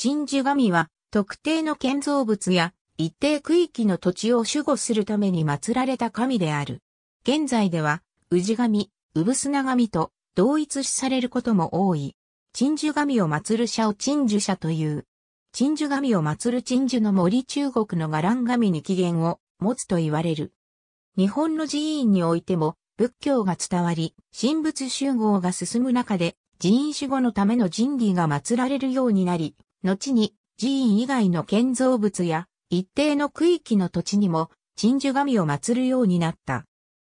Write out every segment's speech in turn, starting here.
鎮守神は特定の建造物や一定区域の土地を守護するために祀られた神である。現在では、氏神、産砂神と同一視されることも多い。鎮守神を祀る社を鎮守社という。鎮守神を祀る鎮守の森中国の伽藍神に起源を持つと言われる。日本の寺院においても仏教が伝わり、神仏集合が進む中で寺院守護のための神器が祀られるようになり、後に寺院以外の建造物や一定の区域の土地にも鎮守神を祀るようになった。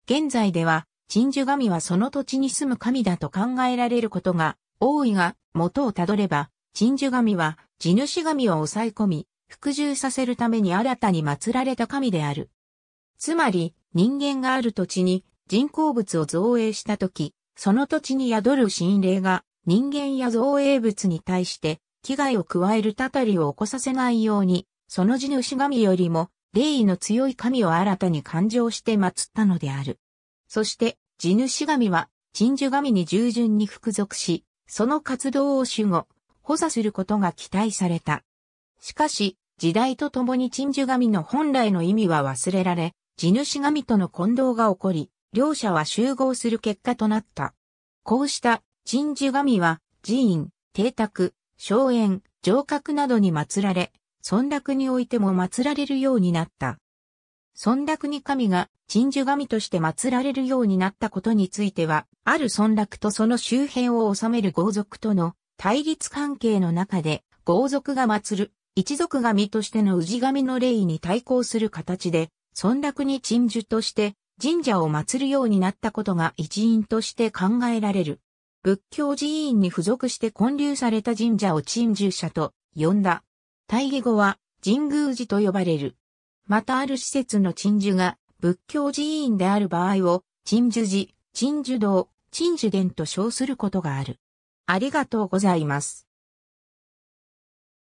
現在では鎮守神はその土地に住む神だと考えられることが多いが元をたどれば鎮守神は地主神を抑え込み服従させるために新たに祀られた神である。つまり人間がある土地に人工物を造営したとき、その土地に宿る神霊が人間や造営物に対して危害を加えるたたりを起こさせないように、その地主神よりも、霊意の強い神を新たに誕生して祀ったのである。そして、地主神は、鎮守神に従順に服属し、その活動を守護、補佐することが期待された。しかし、時代とともに鎮守神の本来の意味は忘れられ、地主神との混同が起こり、両者は集合する結果となった。こうした鎮守神は、寺院、邸宅、荘園、城郭などに祀られ、村落においても祀られるようになった。村落に神が鎮守神として祀られるようになったことについては、ある村落とその周辺を治める豪族との対立関係の中で、豪族が祀る一族神としての氏神の霊に対抗する形で、村落に鎮守として神社を祀るようになったことが一因として考えられる。仏教寺院に付属して建立された神社を鎮守者と呼んだ。大義語は神宮寺と呼ばれる。またある施設の鎮守が仏教寺院である場合を鎮守寺、鎮守堂、鎮守殿と称することがある。ありがとうございます。